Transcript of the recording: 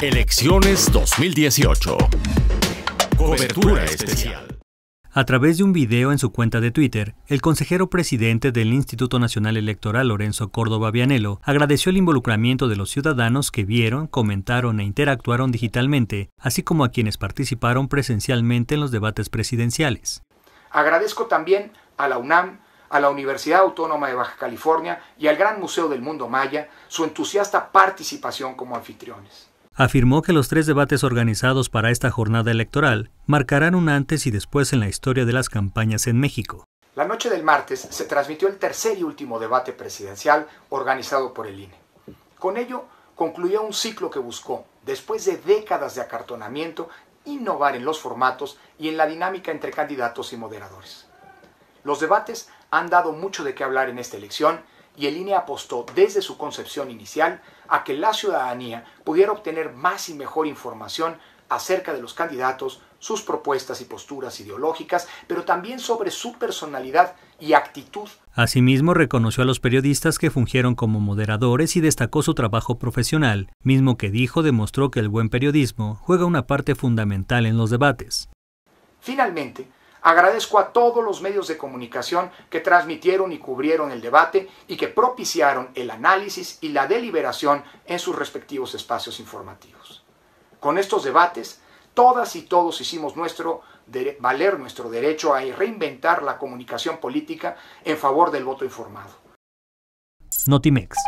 Elecciones 2018. Cobertura especial. A través de un video en su cuenta de Twitter, el consejero presidente del Instituto Nacional Electoral, Lorenzo Córdoba Vianelo, agradeció el involucramiento de los ciudadanos que vieron, comentaron e interactuaron digitalmente, así como a quienes participaron presencialmente en los debates presidenciales. Agradezco también a la UNAM, a la Universidad Autónoma de Baja California y al Gran Museo del Mundo Maya su entusiasta participación como anfitriones afirmó que los tres debates organizados para esta jornada electoral marcarán un antes y después en la historia de las campañas en México. La noche del martes se transmitió el tercer y último debate presidencial organizado por el INE. Con ello, concluyó un ciclo que buscó, después de décadas de acartonamiento, innovar en los formatos y en la dinámica entre candidatos y moderadores. Los debates han dado mucho de qué hablar en esta elección y el INE apostó desde su concepción inicial a que la ciudadanía pudiera obtener más y mejor información acerca de los candidatos, sus propuestas y posturas ideológicas, pero también sobre su personalidad y actitud. Asimismo, reconoció a los periodistas que fungieron como moderadores y destacó su trabajo profesional, mismo que dijo demostró que el buen periodismo juega una parte fundamental en los debates. Finalmente, Agradezco a todos los medios de comunicación que transmitieron y cubrieron el debate y que propiciaron el análisis y la deliberación en sus respectivos espacios informativos. Con estos debates, todas y todos hicimos nuestro valer nuestro derecho a reinventar la comunicación política en favor del voto informado. Notimex.